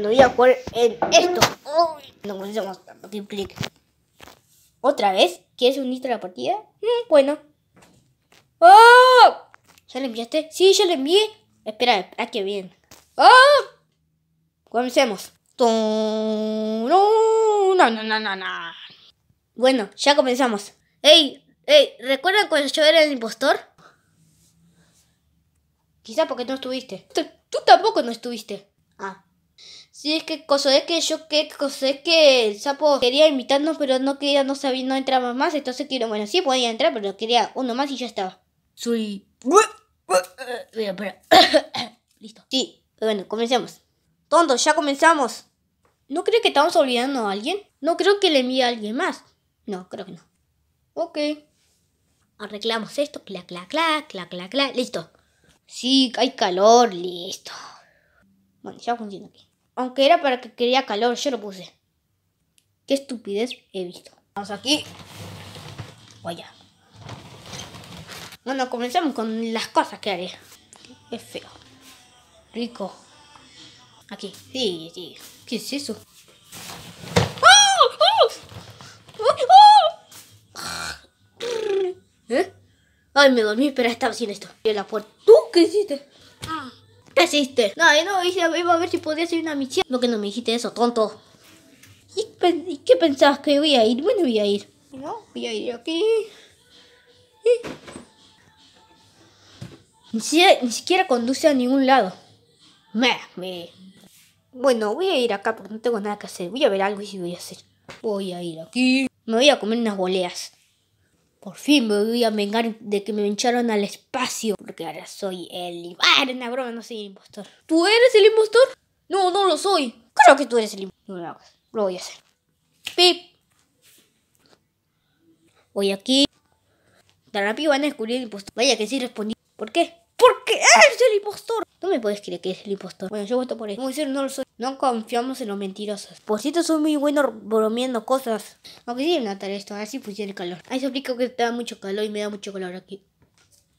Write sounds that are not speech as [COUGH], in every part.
No voy a jugar en esto. Uy, no un pues, clic. ¿Otra vez? ¿Quieres unirte a la partida? Mm, bueno. ¡Oh! ¿Ya le enviaste? Sí, ya le envié. Espera, espera que bien. ¡Oh! Comencemos. No, no, no, no, no. Bueno, ya comenzamos. ¡Ey! ¡Ey! ¿Recuerdan cuando yo era el impostor? Quizá porque no estuviste. tú tampoco no estuviste. Ah. Sí, es que cosa es que yo que cosa es que el sapo quería invitarnos, pero no quería, no sabía, no entraba más, entonces quiero, bueno, sí podía entrar, pero quería uno más y ya estaba. Soy... [COUGHS] [COUGHS] Listo. Sí, bueno, comencemos. Tonto, ya comenzamos. ¿No creo que estamos olvidando a alguien? No creo que le envíe a alguien más. No, creo que no. Ok. Arreglamos esto, clac, clac, clac, clac, clac, clac, listo. Sí, hay calor, listo. Bueno, ya funciona aquí. Aunque era para que quería calor, yo lo puse. Qué estupidez he visto. Vamos aquí. Vaya. Bueno, comenzamos con las cosas que haré. Es feo. Rico. Aquí. Sí, sí. ¿Qué es eso? ¡Ah! ¡Ah! ¡Ah! ¿Eh? Ay, me dormí, pero estaba haciendo esto. Y la puerta. ¿Tú qué hiciste? hiciste? No, yo no, hice, a ver si podía hacer una misión. ¿Por que no me dijiste eso, tonto. ¿Y, qué pensabas que voy a ir? Bueno, voy a ir. No, voy a ir aquí. Ni, siquiera, conduce a ningún lado. me. Bueno, voy a ir acá porque no tengo nada que hacer. Voy a ver algo y si voy a hacer. Voy a ir aquí. Me voy a comer unas boleas. Por fin me voy a vengar de que me hincharon al espacio. Porque ahora soy el... Ah, era una broma, no soy el impostor. ¿Tú eres el impostor? No, no lo soy. Creo que tú eres el impostor. No lo hagas. Lo voy a hacer. Pip. Voy aquí. rápido van a descubrir el impostor. Vaya que sí respondí. ¿Por qué? Porque ah, eres el impostor. No me puedes creer que es el impostor. Bueno, yo voto por él. Como no lo soy. No confiamos en los mentirosos. Por cierto, son muy buenos bromeando cosas. Aunque sí, Natal, esto. Así funciona el calor. Ahí se explica que te da mucho calor y me da mucho calor aquí.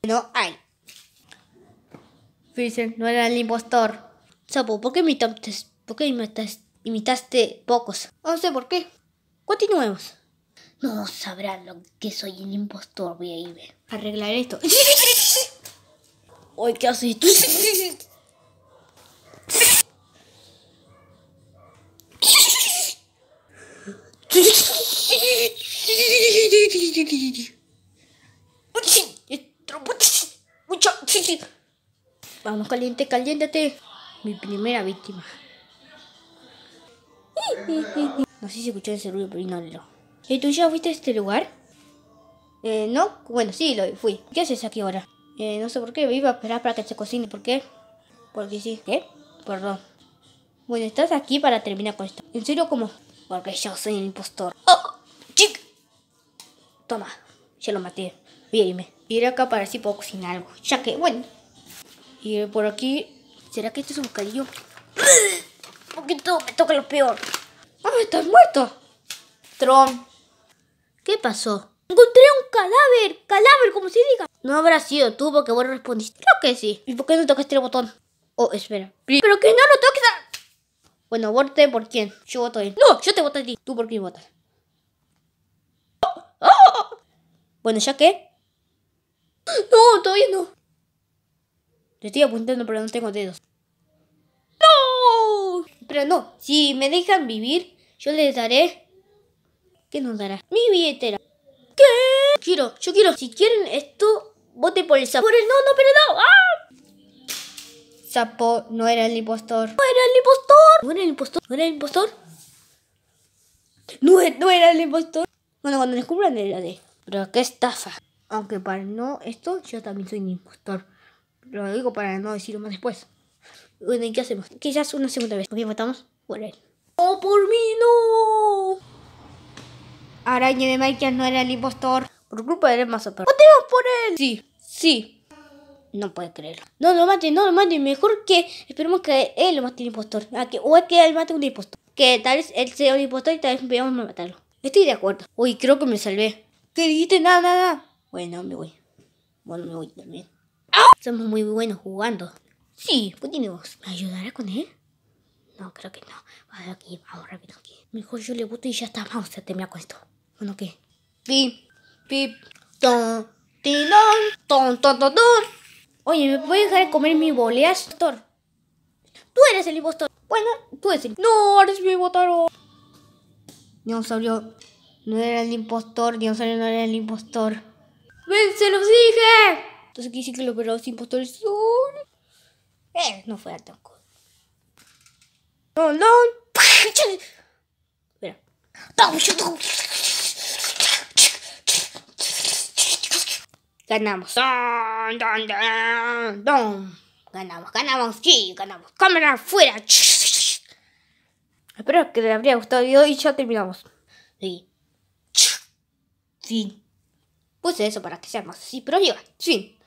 No hay. Dicen, no era el impostor. Sapo, ¿por qué imitaste, por qué imitaste, pocos? No sé por qué. Continuemos. No sabrán lo que soy el impostor, voy a a Arreglar esto. [LAUGHS] Oye, ¿qué haces tú? Vamos, caliente, caliéntate. Mi primera víctima. No sé si escuchó ese ruido, pero ignóralo. ¿Y tú ya fuiste a este lugar? Eh, no. Bueno, sí, lo fui. ¿Qué haces aquí ahora? Eh, no sé por qué, iba a esperar para que se cocine. ¿Por qué? Porque sí. ¿Qué? Perdón. Bueno, estás aquí para terminar con esto. ¿En serio cómo? Porque yo soy el impostor. ¡Oh! ¡Chic! Toma, ya lo maté. Voy Iré acá para así si puedo cocinar algo. Ya que, bueno. Y por aquí. ¿Será que este es un bocadillo? Porque todo me toca lo peor. ¡Ah, estás muerto! Tron. ¿Qué pasó? Encontré un cadáver, cadáver, como se diga. No habrá sido tú porque vos respondiste. Creo que sí. ¿Y por qué no tocaste el botón? Oh, espera. Pero que no lo toques a... Bueno, voté por quién. Yo voto a él. No, yo te voto a ti. Tú por quién votas. ¡Oh! ¡Oh! Bueno, ¿ya qué? [GASPS] No, todavía no. Te estoy apuntando, pero no tengo dedos. ¡No! Pero no, si me dejan vivir, yo les daré... ¿Qué nos dará? Mi billetera. Quiero, yo quiero. Si quieren esto, vote por el sapo. Por el no, no, pero no. ¡Ah! Sapo no era el impostor. No era el impostor. No era el impostor. No era el impostor. No, era el impostor. Bueno, cuando descubran el de. Pero qué estafa. Aunque para no esto, yo también soy un impostor. Lo digo para no decirlo más después. Bueno, ¿y qué hacemos? Que ya es una segunda vez. ¿Por qué votamos? Por él. ¡Oh, por mí no! Araña de Michael no era el impostor. Por culpa del mazo te ¡Votemos por él! Sí, sí. No puede creerlo. No lo mate, no lo mate. Mejor que esperemos que él lo mate el impostor. Ah, o es que él mate un impostor. Que tal vez él sea el impostor y tal vez veamos a matarlo. Estoy de acuerdo. Uy, creo que me salvé. ¿Qué dijiste? Nada, nada. Bueno, me voy. Bueno, me voy también. Ah. Somos muy buenos jugando. Sí, vos? ¿Me ayudará con él? No, creo que no. Vamos aquí, vamos rápido aquí. Mejor yo le gusto y ya está. Vamos a terminar con esto. ¿O qué? Pip, pip, ton, tinón, ton, ton, ton, ton. Oye, ¿me puedes dejar de comer mi boleastor? Tú eres el impostor. Bueno, tú eres el... No, eres mi botaro. Dinosaurio no era el impostor. Dinosaurio no era el impostor. ¡Ven, se los dije! Entonces aquí sí que los verdaderos impostores son... Eh, no fue a tanco. No, no. Espera. ganamos. ganamos, ganamos, sí, ganamos. Cámara afuera. Espero que les habría gustado el video y ya terminamos. Sí. Fin. Puse eso para que sea más así, pero diga, fin.